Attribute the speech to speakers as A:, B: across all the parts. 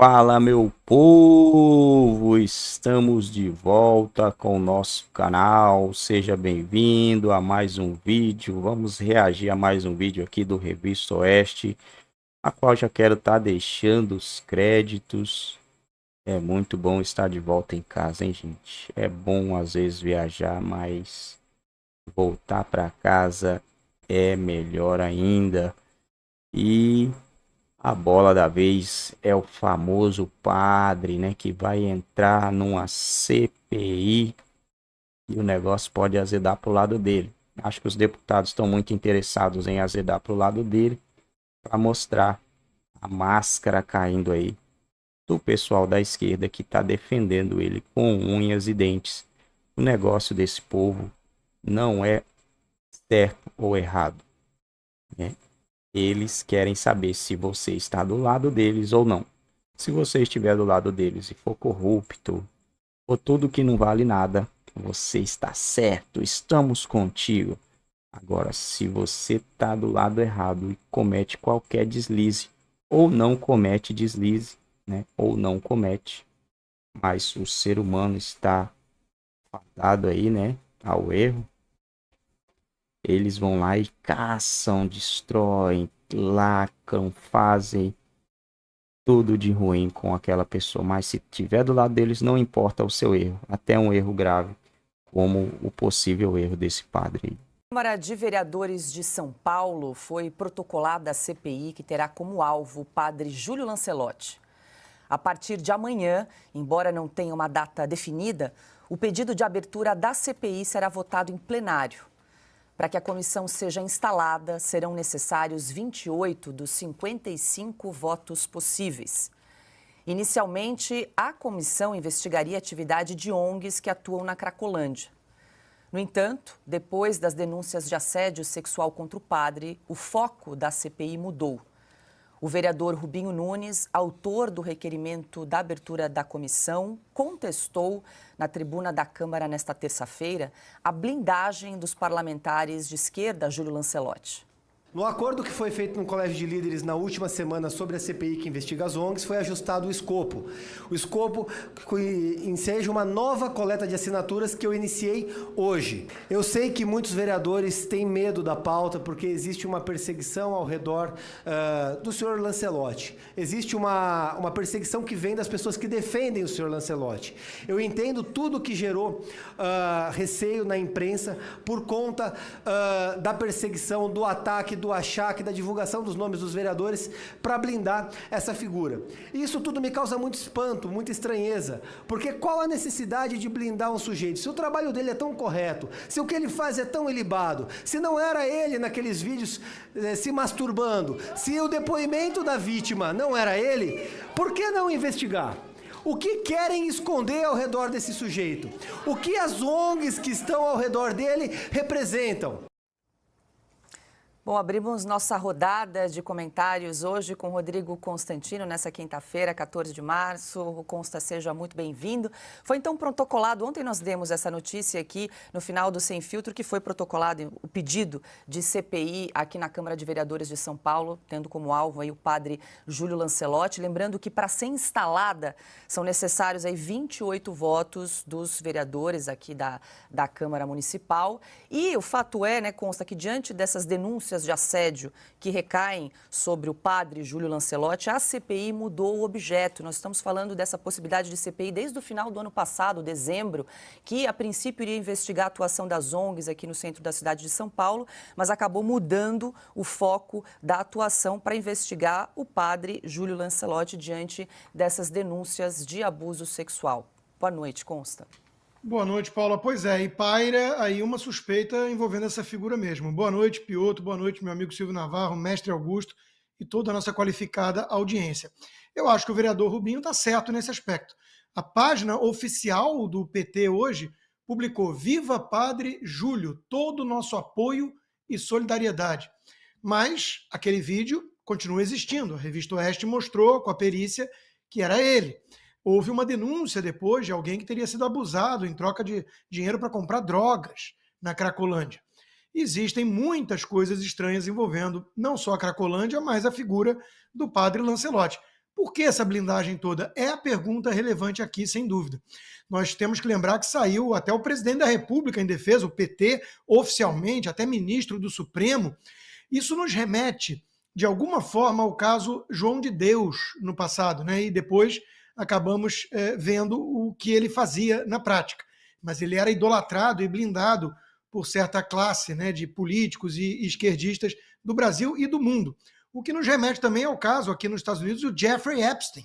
A: Fala meu povo, estamos de volta com o nosso canal, seja bem-vindo a mais um vídeo, vamos reagir a mais um vídeo aqui do Revista Oeste, a qual já quero estar tá deixando os créditos, é muito bom estar de volta em casa, hein gente, é bom às vezes viajar, mas voltar para casa é melhor ainda, e a bola da vez é o famoso padre, né, que vai entrar numa CPI e o negócio pode azedar para o lado dele. Acho que os deputados estão muito interessados em azedar para o lado dele para mostrar a máscara caindo aí do pessoal da esquerda que está defendendo ele com unhas e dentes. O negócio desse povo não é certo ou errado. Né? Eles querem saber se você está do lado deles ou não. Se você estiver do lado deles e for corrupto, ou tudo que não vale nada, você está certo, estamos contigo. Agora, se você está do lado errado e comete qualquer deslize, ou não comete deslize, né? ou não comete, mas o ser humano está fadado aí, né, ao erro, eles vão lá e caçam, destroem, lacram, fazem tudo de ruim com aquela pessoa. Mas se tiver do lado deles, não importa o seu erro, até um erro grave, como o possível erro desse padre.
B: Câmara de Vereadores de São Paulo foi protocolada a CPI que terá como alvo o padre Júlio Lancelotti. A partir de amanhã, embora não tenha uma data definida, o pedido de abertura da CPI será votado em plenário. Para que a comissão seja instalada, serão necessários 28 dos 55 votos possíveis. Inicialmente, a comissão investigaria a atividade de ONGs que atuam na Cracolândia. No entanto, depois das denúncias de assédio sexual contra o padre, o foco da CPI mudou. O vereador Rubinho Nunes, autor do requerimento da abertura da comissão, contestou na tribuna da Câmara nesta terça-feira a blindagem dos parlamentares de esquerda, Júlio Lancelotti.
C: No acordo que foi feito no Colégio de Líderes na última semana sobre a CPI que investiga as ONGs, foi ajustado o escopo. O escopo que enseja uma nova coleta de assinaturas que eu iniciei hoje. Eu sei que muitos vereadores têm medo da pauta porque existe uma perseguição ao redor uh, do senhor Lancelotti. Existe uma, uma perseguição que vem das pessoas que defendem o senhor Lancelotti. Eu entendo tudo que gerou uh, receio na imprensa por conta uh, da perseguição, do ataque do achaque, da divulgação dos nomes dos vereadores para blindar essa figura. E isso tudo me causa muito espanto, muita estranheza, porque qual a necessidade de blindar um sujeito? Se o trabalho dele é tão correto, se o que ele faz é tão ilibado, se não era ele naqueles vídeos eh, se masturbando, se o depoimento da vítima não era ele, por que não investigar? O que querem esconder ao redor desse sujeito? O que as ONGs que estão ao redor dele representam?
B: Bom, abrimos nossa rodada de comentários hoje com Rodrigo Constantino, nessa quinta-feira, 14 de março. O Consta, seja muito bem-vindo. Foi então protocolado, ontem nós demos essa notícia aqui no final do Sem Filtro, que foi protocolado o pedido de CPI aqui na Câmara de Vereadores de São Paulo, tendo como alvo aí o padre Júlio Lancelotti. Lembrando que para ser instalada são necessários aí 28 votos dos vereadores aqui da, da Câmara Municipal. E o fato é, né, Consta, que diante dessas denúncias denúncias de assédio que recaem sobre o padre Júlio Lancelotti, a CPI mudou o objeto. Nós estamos falando dessa possibilidade de CPI desde o final do ano passado, dezembro, que a princípio iria investigar a atuação das ONGs aqui no centro da cidade de São Paulo, mas acabou mudando o foco da atuação para investigar o padre Júlio Lancelotti diante dessas denúncias de abuso sexual. Boa noite, Consta.
D: Boa noite, Paula. Pois é, e paira aí uma suspeita envolvendo essa figura mesmo. Boa noite, Pioto. Boa noite, meu amigo Silvio Navarro, mestre Augusto e toda a nossa qualificada audiência. Eu acho que o vereador Rubinho está certo nesse aspecto. A página oficial do PT hoje publicou Viva Padre Júlio, todo o nosso apoio e solidariedade. Mas aquele vídeo continua existindo. A revista Oeste mostrou com a perícia que era ele. Houve uma denúncia depois de alguém que teria sido abusado em troca de dinheiro para comprar drogas na Cracolândia. Existem muitas coisas estranhas envolvendo não só a Cracolândia, mas a figura do padre Lancelotti. Por que essa blindagem toda? É a pergunta relevante aqui, sem dúvida. Nós temos que lembrar que saiu até o presidente da República em defesa, o PT, oficialmente, até ministro do Supremo. Isso nos remete, de alguma forma, ao caso João de Deus no passado, né? E depois acabamos é, vendo o que ele fazia na prática. Mas ele era idolatrado e blindado por certa classe né, de políticos e esquerdistas do Brasil e do mundo. O que nos remete também ao caso aqui nos Estados Unidos do Jeffrey Epstein,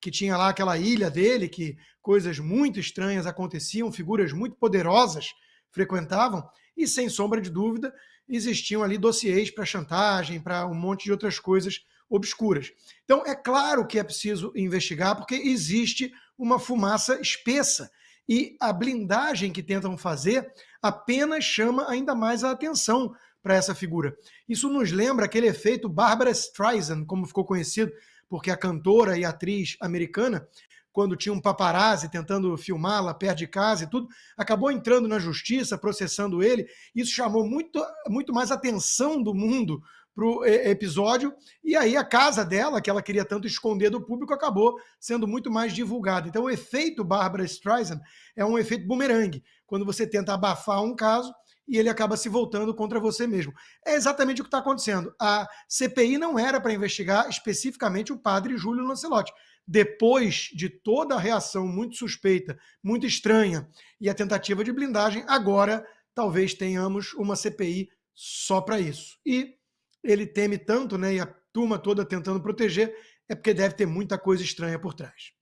D: que tinha lá aquela ilha dele, que coisas muito estranhas aconteciam, figuras muito poderosas frequentavam, e sem sombra de dúvida existiam ali dossiês para chantagem, para um monte de outras coisas obscuras. Então, é claro que é preciso investigar, porque existe uma fumaça espessa. E a blindagem que tentam fazer apenas chama ainda mais a atenção para essa figura. Isso nos lembra aquele efeito Barbara Streisand, como ficou conhecido, porque a cantora e atriz americana, quando tinha um paparazzi tentando filmá-la perto de casa e tudo, acabou entrando na justiça, processando ele. Isso chamou muito, muito mais atenção do mundo para o eh, episódio. E aí a casa dela, que ela queria tanto esconder do público, acabou sendo muito mais divulgada. Então o efeito Barbara Streisand é um efeito bumerangue. Quando você tenta abafar um caso e ele acaba se voltando contra você mesmo. É exatamente o que está acontecendo. A CPI não era para investigar especificamente o padre Júlio Lancelotti. Depois de toda a reação muito suspeita, muito estranha e a tentativa de blindagem, agora talvez tenhamos uma CPI só para isso. E ele teme tanto, né, e a turma toda tentando proteger, é porque deve ter muita coisa estranha por trás.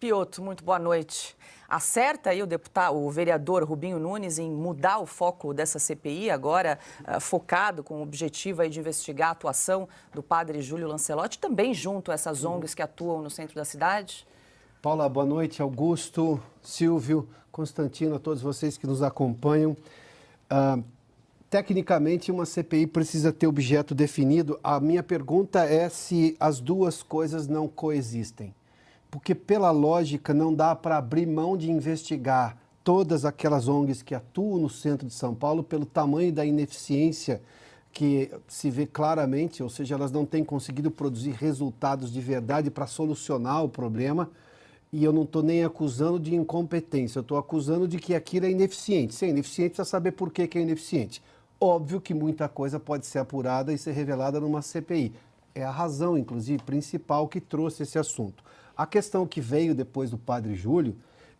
B: Pioto, muito boa noite. Acerta aí o deputado, o vereador Rubinho Nunes em mudar o foco dessa CPI agora, uh, focado com o objetivo aí de investigar a atuação do padre Júlio Lancelotti, também junto a essas ONGs que atuam no centro da cidade?
E: Paula, boa noite. Augusto, Silvio, Constantino, a todos vocês que nos acompanham. Uh, Tecnicamente, uma CPI precisa ter objeto definido. A minha pergunta é se as duas coisas não coexistem. Porque, pela lógica, não dá para abrir mão de investigar todas aquelas ONGs que atuam no centro de São Paulo pelo tamanho da ineficiência que se vê claramente, ou seja, elas não têm conseguido produzir resultados de verdade para solucionar o problema. E eu não estou nem acusando de incompetência, eu estou acusando de que aquilo é ineficiente. Se é ineficiente, precisa saber por que, que é ineficiente. Óbvio que muita coisa pode ser apurada e ser revelada numa CPI. É a razão, inclusive, principal que trouxe esse assunto. A questão que veio depois do padre Júlio,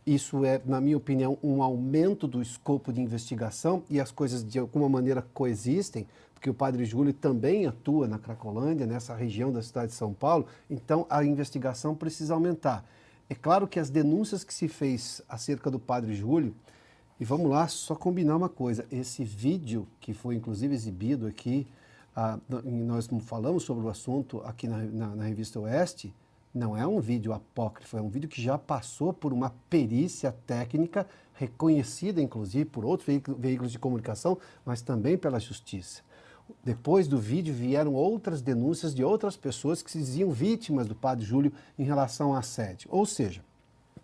E: isso é, na minha opinião, um aumento do escopo de investigação e as coisas de alguma maneira coexistem, porque o padre Júlio também atua na Cracolândia, nessa região da cidade de São Paulo, então a investigação precisa aumentar. É claro que as denúncias que se fez acerca do padre Júlio e vamos lá, só combinar uma coisa. Esse vídeo que foi inclusive exibido aqui, ah, nós falamos sobre o assunto aqui na, na, na revista Oeste, não é um vídeo apócrifo, é um vídeo que já passou por uma perícia técnica reconhecida, inclusive, por outros veículos de comunicação, mas também pela justiça. Depois do vídeo vieram outras denúncias de outras pessoas que se diziam vítimas do padre Júlio em relação à sede Ou seja,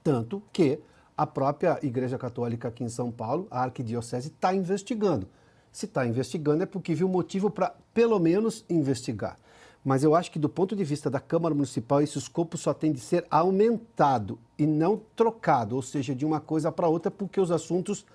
E: tanto que a própria Igreja Católica aqui em São Paulo, a Arquidiocese, está investigando. Se está investigando é porque viu motivo para, pelo menos, investigar. Mas eu acho que, do ponto de vista da Câmara Municipal, esse escopo só tem de ser aumentado e não trocado, ou seja, de uma coisa para outra, porque os assuntos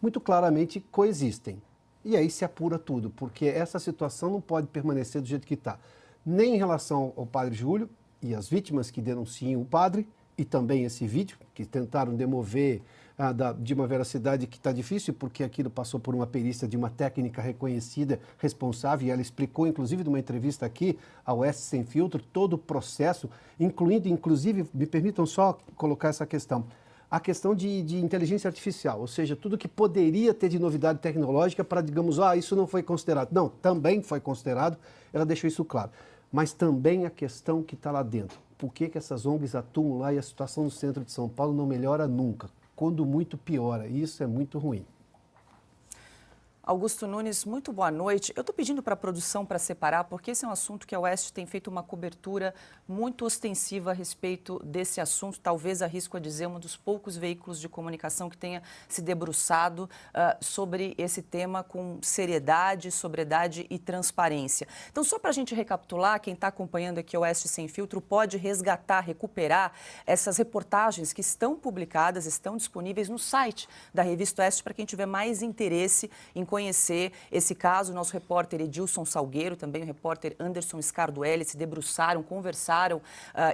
E: muito claramente coexistem. E aí se apura tudo, porque essa situação não pode permanecer do jeito que está, nem em relação ao padre Júlio e as vítimas que denunciam o padre, e também esse vídeo, que tentaram demover ah, da, de uma veracidade que está difícil, porque aquilo passou por uma perícia de uma técnica reconhecida, responsável, e ela explicou, inclusive, numa entrevista aqui ao S Sem Filtro, todo o processo, incluindo, inclusive, me permitam só colocar essa questão, a questão de, de inteligência artificial, ou seja, tudo que poderia ter de novidade tecnológica para, digamos, ah, isso não foi considerado. Não, também foi considerado, ela deixou isso claro. Mas também a questão que está lá dentro por que, que essas ONGs atuam lá e a situação no centro de São Paulo não melhora nunca, quando muito piora. Isso é muito ruim.
B: Augusto Nunes, muito boa noite. Eu estou pedindo para a produção para separar, porque esse é um assunto que a Oeste tem feito uma cobertura muito ostensiva a respeito desse assunto. Talvez arrisco a dizer um dos poucos veículos de comunicação que tenha se debruçado uh, sobre esse tema com seriedade, sobriedade e transparência. Então, só para a gente recapitular, quem está acompanhando aqui a Oeste Sem Filtro pode resgatar, recuperar essas reportagens que estão publicadas, estão disponíveis no site da revista Oeste para quem tiver mais interesse em conhecer esse caso. Nosso repórter Edilson Salgueiro, também o repórter Anderson Scarduelli se debruçaram, conversaram uh,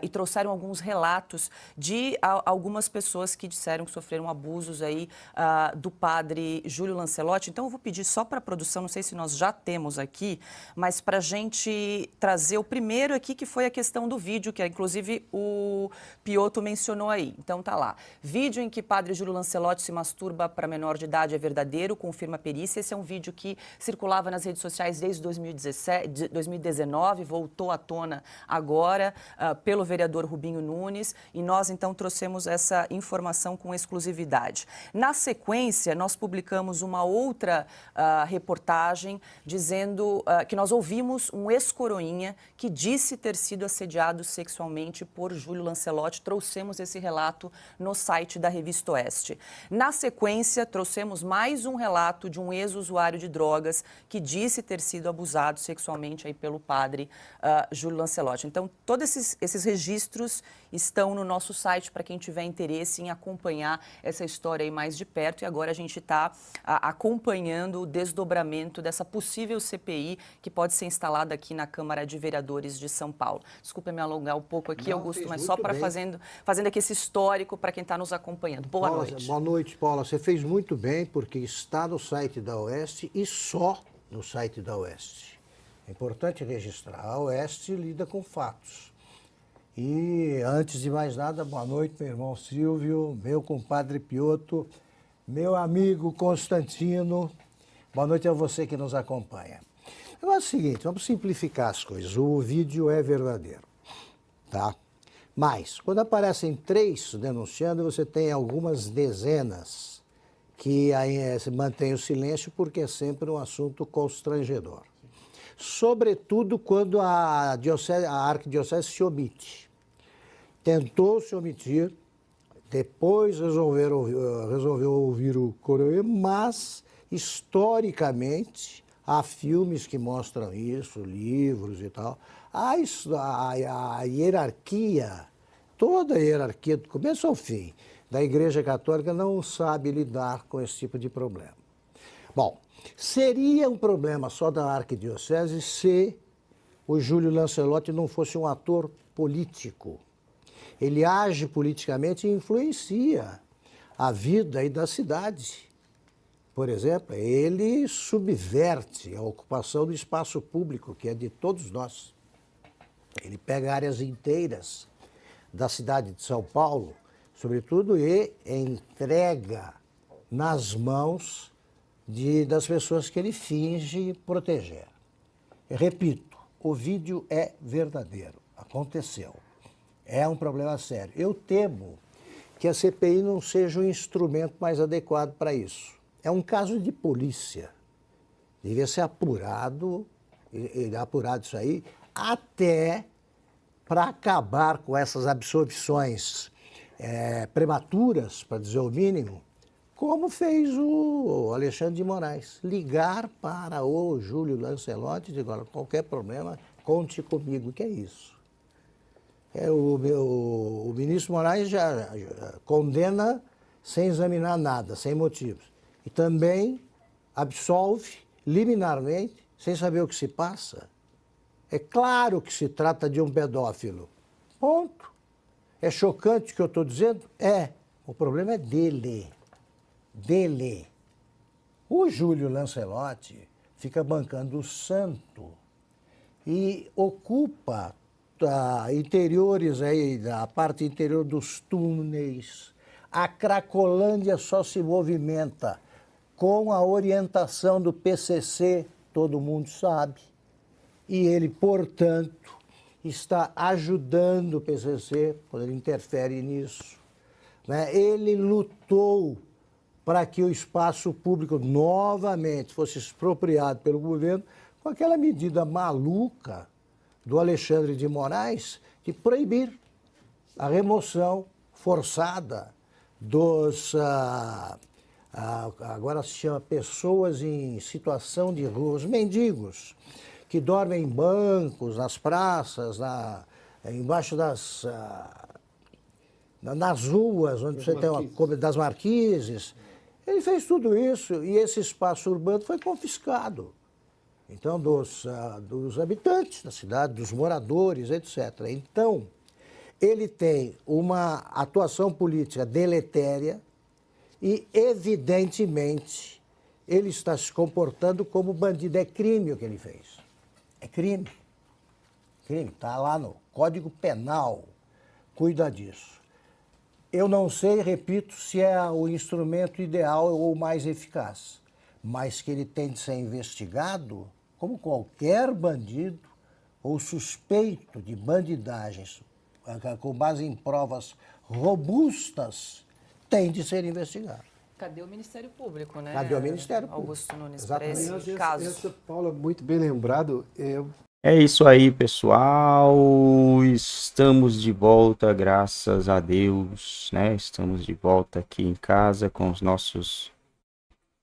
B: e trouxeram alguns relatos de a, algumas pessoas que disseram que sofreram abusos aí uh, do padre Júlio Lancelotti. Então eu vou pedir só para a produção, não sei se nós já temos aqui, mas para a gente trazer o primeiro aqui que foi a questão do vídeo, que é, inclusive o Pioto mencionou aí. Então tá lá. Vídeo em que padre Júlio Lancelotti se masturba para menor de idade é verdadeiro, confirma a perícia. Esse é um vídeo que circulava nas redes sociais desde 2017, 2019, voltou à tona agora uh, pelo vereador Rubinho Nunes e nós então trouxemos essa informação com exclusividade. Na sequência, nós publicamos uma outra uh, reportagem dizendo uh, que nós ouvimos um ex-coroinha que disse ter sido assediado sexualmente por Júlio Lancelotti. Trouxemos esse relato no site da Revista Oeste. Na sequência, trouxemos mais um relato de um ex ex-usuário de drogas que disse ter sido abusado sexualmente aí pelo padre uh, Júlio Lancelotti. Então, todos esses, esses registros estão no nosso site para quem tiver interesse em acompanhar essa história aí mais de perto. E agora a gente está ah, acompanhando o desdobramento dessa possível CPI que pode ser instalada aqui na Câmara de Vereadores de São Paulo. Desculpa me alongar um pouco aqui, Não, Augusto, mas só para fazendo, fazendo aqui esse histórico para quem está nos acompanhando. Boa Paula, noite.
F: Boa noite, Paula. Você fez muito bem, porque está no site da OE Oeste e só no site da Oeste. É importante registrar. A Oeste lida com fatos. E antes de mais nada, boa noite, meu irmão Silvio, meu compadre Pioto, meu amigo Constantino. Boa noite a você que nos acompanha. Agora é o seguinte, vamos simplificar as coisas. O vídeo é verdadeiro, tá? Mas, quando aparecem três denunciando, você tem algumas dezenas que eh, mantém o silêncio porque é sempre um assunto constrangedor. Sobretudo quando a, diocese, a arquidiocese se omite. Tentou se omitir, depois eh, resolveu ouvir o coroê, mas historicamente há filmes que mostram isso, livros e tal. A, a, a hierarquia, toda a hierarquia do começo ao fim, da Igreja Católica não sabe lidar com esse tipo de problema. Bom, seria um problema só da arquidiocese se o Júlio Lancelotti não fosse um ator político. Ele age politicamente e influencia a vida e da cidade. Por exemplo, ele subverte a ocupação do espaço público, que é de todos nós. Ele pega áreas inteiras da cidade de São Paulo sobretudo, e entrega nas mãos de, das pessoas que ele finge proteger. Eu repito, o vídeo é verdadeiro, aconteceu. É um problema sério. Eu temo que a CPI não seja o instrumento mais adequado para isso. É um caso de polícia. Devia ser apurado, ele é apurado isso aí, até para acabar com essas absorções é, prematuras, para dizer o mínimo, como fez o Alexandre de Moraes. Ligar para o Júlio Lancelotti e dizer, olha, qualquer problema, conte comigo, que é isso. É, o, meu, o ministro Moraes já, já condena sem examinar nada, sem motivos. E também absolve liminarmente, sem saber o que se passa. É claro que se trata de um pedófilo. Ponto. É chocante o que eu estou dizendo? É. O problema é dele. Dele. O Júlio Lancelotti fica bancando o santo e ocupa a, ah, interiores aí, da parte interior dos túneis. A Cracolândia só se movimenta com a orientação do PCC, todo mundo sabe. E ele, portanto, está ajudando o PCC quando ele interfere nisso. Né? Ele lutou para que o espaço público novamente fosse expropriado pelo governo com aquela medida maluca do Alexandre de Moraes de proibir a remoção forçada dos. Ah, ah, agora se chama pessoas em situação de rua, os mendigos que dormem em bancos, nas praças, na, embaixo das. Ah, nas ruas, onde você marquises. tem uma comida das marquises. Ele fez tudo isso e esse espaço urbano foi confiscado. Então, dos, ah, dos habitantes da cidade, dos moradores, etc. Então, ele tem uma atuação política deletéria e, evidentemente, ele está se comportando como bandido. É crime o que ele fez é crime. Crime, está lá no Código Penal. Cuida disso. Eu não sei, repito, se é o instrumento ideal ou mais eficaz, mas que ele tem de ser investigado, como qualquer bandido ou suspeito de bandidagens, com base em provas robustas, tem de ser investigado
B: cadê o Ministério Público, né? Cadê o Ministério Público? Augusto Nunes, Exatamente. para esse caso. Essa,
F: Paula, muito bem lembrado.
E: Eu...
A: É isso aí, pessoal. Estamos de volta, graças a Deus, né? Estamos de volta aqui em casa com os nossos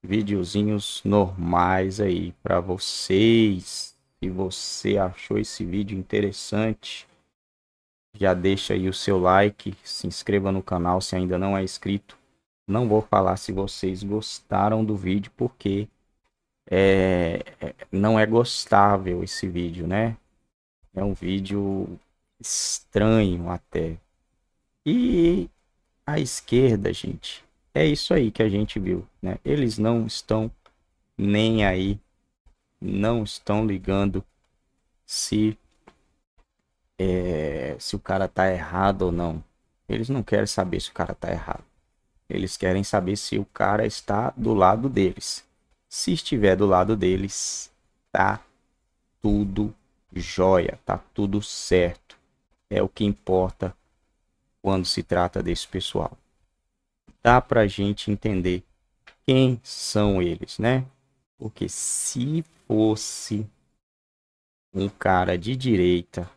A: videozinhos normais aí para vocês. Se você achou esse vídeo interessante, já deixa aí o seu like, se inscreva no canal se ainda não é inscrito não vou falar se vocês gostaram do vídeo, porque é, é, não é gostável esse vídeo, né? É um vídeo estranho até. E a esquerda, gente, é isso aí que a gente viu, né? Eles não estão nem aí, não estão ligando se é, se o cara tá errado ou não. Eles não querem saber se o cara tá errado. Eles querem saber se o cara está do lado deles. Se estiver do lado deles, tá tudo jóia, tá tudo certo. É o que importa quando se trata desse pessoal. Dá pra gente entender quem são eles, né? Porque se fosse um cara de direita,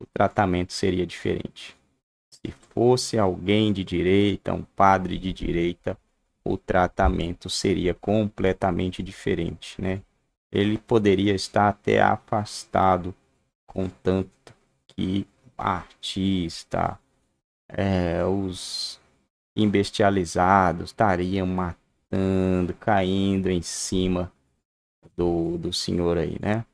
A: o tratamento seria diferente se fosse alguém de direita, um padre de direita, o tratamento seria completamente diferente, né? Ele poderia estar até afastado, contanto que artista, é, os embestializados estariam matando, caindo em cima do, do senhor aí, né?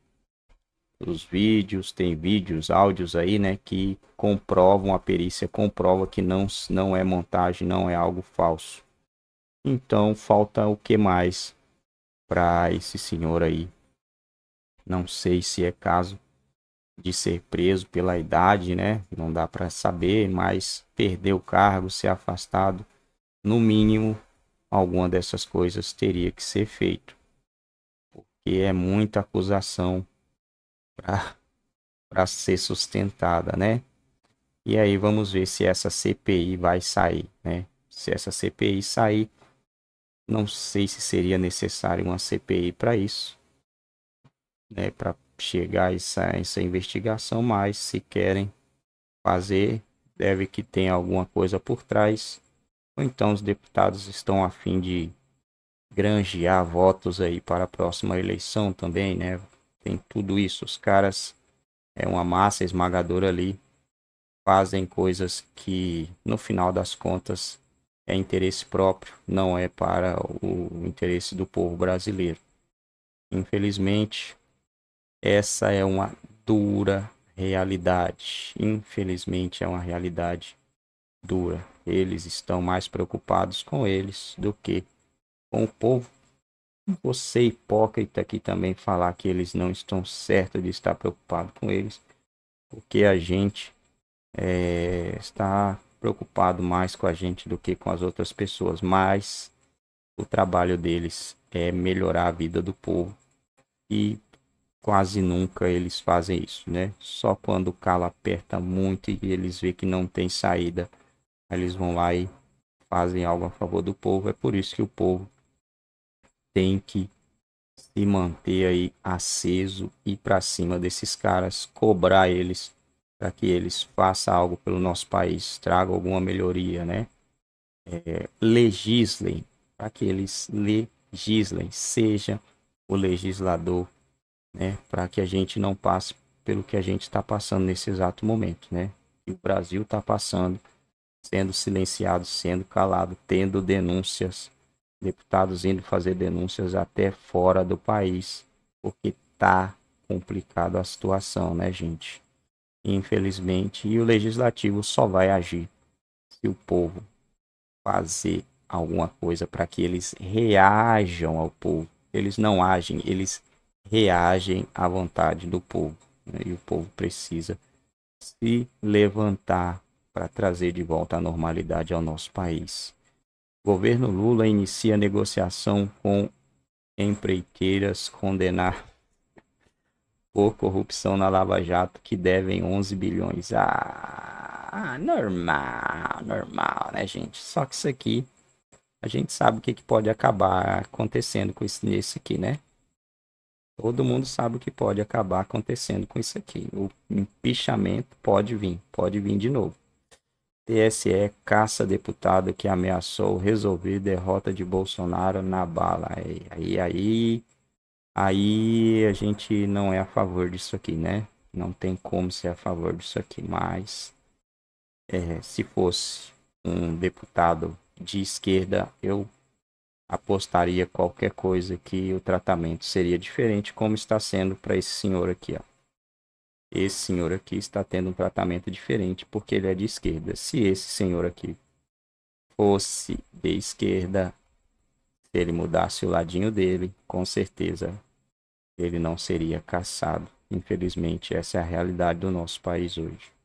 A: os vídeos, tem vídeos, áudios aí, né, que comprovam, a perícia comprova que não, não é montagem, não é algo falso. Então, falta o que mais para esse senhor aí? Não sei se é caso de ser preso pela idade, né? Não dá para saber, mas perder o cargo, ser afastado, no mínimo, alguma dessas coisas teria que ser feito. Porque é muita acusação para ser sustentada, né? E aí vamos ver se essa CPI vai sair, né? Se essa CPI sair, não sei se seria necessário uma CPI para isso, né? Para chegar a essa, essa investigação, mas se querem fazer, deve que tenha alguma coisa por trás. Ou então os deputados estão a fim de granjear votos aí para a próxima eleição também, né? tem tudo isso. Os caras é uma massa esmagadora ali, fazem coisas que no final das contas é interesse próprio, não é para o interesse do povo brasileiro. Infelizmente, essa é uma dura realidade. Infelizmente, é uma realidade dura. Eles estão mais preocupados com eles do que com o povo você hipócrita aqui também falar que eles não estão certos de estar preocupado com eles, porque a gente é, está preocupado mais com a gente do que com as outras pessoas, mas o trabalho deles é melhorar a vida do povo e quase nunca eles fazem isso, né? Só quando o calo aperta muito e eles vê que não tem saída, eles vão lá e fazem algo a favor do povo. É por isso que o povo tem que se manter aí aceso e para cima desses caras, cobrar eles para que eles façam algo pelo nosso país, tragam alguma melhoria, né? É, legislem, para que eles legislem, seja o legislador, né? Para que a gente não passe pelo que a gente está passando nesse exato momento, né? E o Brasil está passando, sendo silenciado, sendo calado, tendo denúncias deputados indo fazer denúncias até fora do país, porque tá complicada a situação, né, gente? Infelizmente, e o legislativo só vai agir se o povo fazer alguma coisa para que eles reajam ao povo. Eles não agem, eles reagem à vontade do povo. Né? E o povo precisa se levantar para trazer de volta a normalidade ao nosso país. Governo Lula inicia negociação com empreiteiras condenar por corrupção na Lava Jato que devem 11 bilhões. Ah, normal, normal, né, gente? Só que isso aqui, a gente sabe o que, pode acabar acontecendo com isso, isso aqui, né? Todo mundo sabe o que pode acabar acontecendo com isso aqui. O empichamento pode vir, pode vir de novo. TSE caça deputado que ameaçou resolver derrota de Bolsonaro na bala. Aí, é, aí, aí, aí a gente não é a favor disso aqui, né? Não tem como ser a favor disso aqui, mas é, se fosse um deputado de esquerda, eu apostaria qualquer coisa que o tratamento seria diferente como está sendo para esse senhor aqui, ó esse senhor aqui está tendo um tratamento diferente porque ele é de esquerda. Se esse senhor aqui fosse de esquerda, se ele mudasse o ladinho dele, com certeza ele não seria caçado. Infelizmente, essa é a realidade do nosso país hoje.